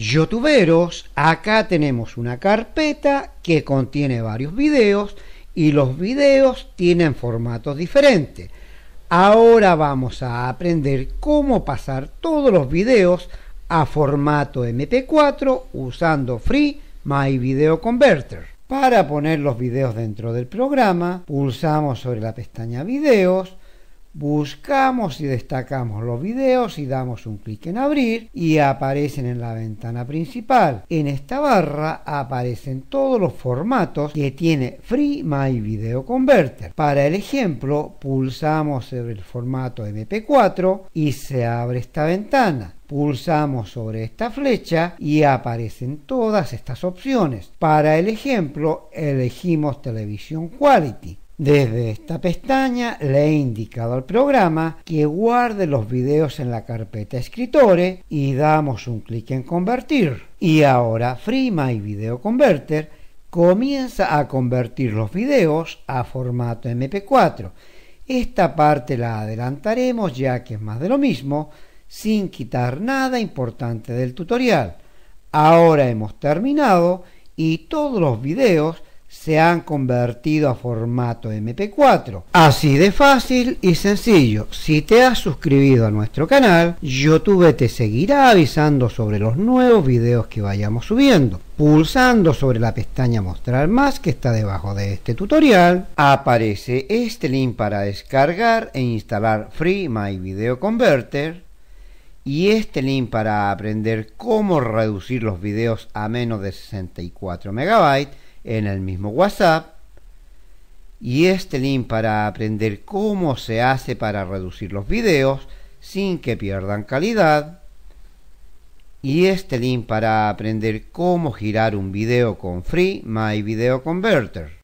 youtuberos, acá tenemos una carpeta que contiene varios videos y los videos tienen formatos diferentes. Ahora vamos a aprender cómo pasar todos los videos a formato MP4 usando Free My Video Converter. Para poner los videos dentro del programa, pulsamos sobre la pestaña Videos, Buscamos y destacamos los videos y damos un clic en abrir y aparecen en la ventana principal. En esta barra aparecen todos los formatos que tiene Free My Video Converter. Para el ejemplo, pulsamos sobre el formato MP4 y se abre esta ventana. Pulsamos sobre esta flecha y aparecen todas estas opciones. Para el ejemplo, elegimos Televisión Quality. Desde esta pestaña le he indicado al programa que guarde los videos en la carpeta escritore y damos un clic en convertir. Y ahora y Video Converter comienza a convertir los videos a formato MP4. Esta parte la adelantaremos ya que es más de lo mismo, sin quitar nada importante del tutorial. Ahora hemos terminado y todos los videos se han convertido a formato MP4. Así de fácil y sencillo. Si te has suscribido a nuestro canal, YouTube te seguirá avisando sobre los nuevos videos que vayamos subiendo. Pulsando sobre la pestaña Mostrar más que está debajo de este tutorial, aparece este link para descargar e instalar Free My Video Converter y este link para aprender cómo reducir los videos a menos de 64 megabytes en el mismo WhatsApp y este link para aprender cómo se hace para reducir los videos sin que pierdan calidad y este link para aprender cómo girar un video con Free My Video Converter.